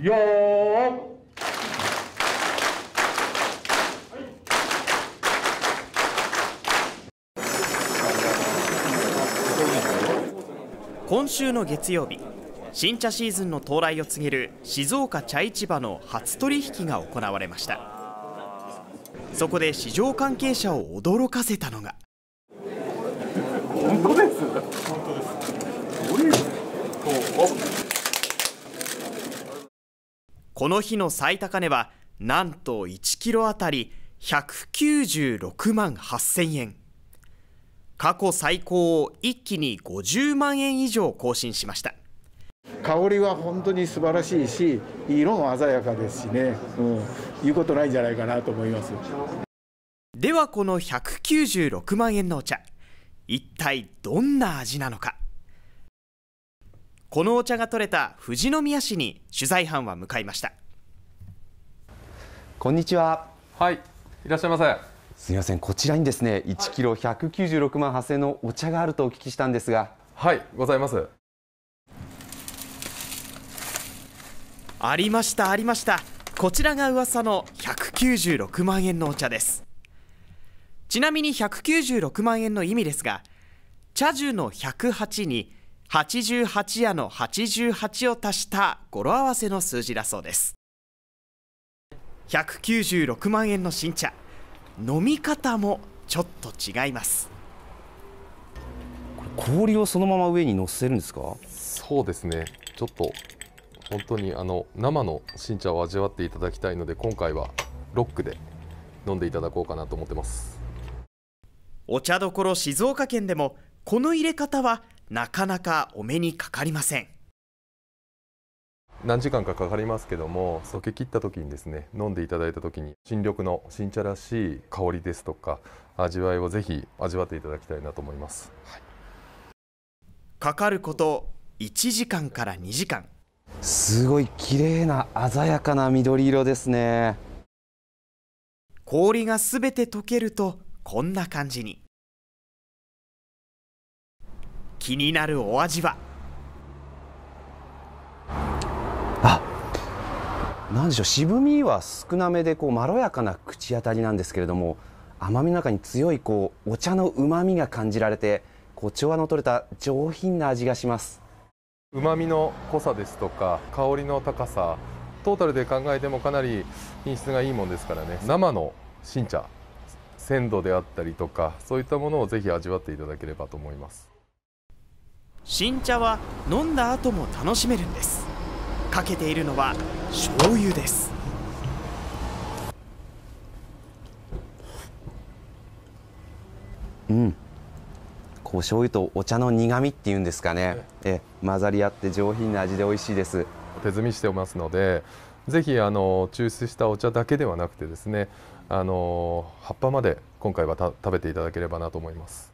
よー今週の月曜日新茶シーズンの到来を告げる静岡茶市場の初取引が行われましたそこで市場関係者を驚かせたのがこの日の最高値はなんと1キロあたり196万8000円過去最高を一気に50万円以上更新しました香りは本当に素晴らしいし色も鮮やかですしね、うん、言うことないんじゃないかなと思いますではこの196万円のお茶一体どんな味なのかこのお茶が取れた富士宮市に取材班は向かいましたこんにちははいいらっしゃいませすみませんこちらにですね1キロ196万8000円のお茶があるとお聞きしたんですがはいございますありましたありましたこちらが噂の196万円のお茶ですちなみに196万円の意味ですが茶樹の108に「88夜の88を足した語呂合わせの数字だそうです196万円の新茶飲み方もちょっと違います氷をそのまま上に乗せるんですかそうですねちょっと本当にあの生の新茶を味わっていただきたいので今回はロックで飲んでいただこうかなと思ってますお茶どころ静岡県でもこの入れ方はなかなかお目にかかりません何時間かかかりますけども溶け切った時にですね飲んでいただいた時に新緑の新茶らしい香りですとか味わいをぜひ味わっていただきたいなと思います、はい、かかること1時間から2時間すごい綺麗な鮮やかな緑色ですね氷がすべて溶けるとこんな感じに気になるお味はあなんでしょう渋みは少なめでこうまろやかな口当たりなんですけれども甘みの中に強いこうお茶のうまみが感じられてこう調和の取れた上品な味がしますうまみの濃さですとか香りの高さトータルで考えてもかなり品質がいいもんですからね生の新茶鮮度であったりとかそういったものをぜひ味わっていただければと思います新茶は飲んだ後も楽しめるんですかけているのは醤油ですうんこう醤油とお茶の苦みっていうんですかねえ混ざり合って上品な味で美味しいです手摘みしておますのでぜひあの抽出したお茶だけではなくてですねあの葉っぱまで今回は食べていただければなと思います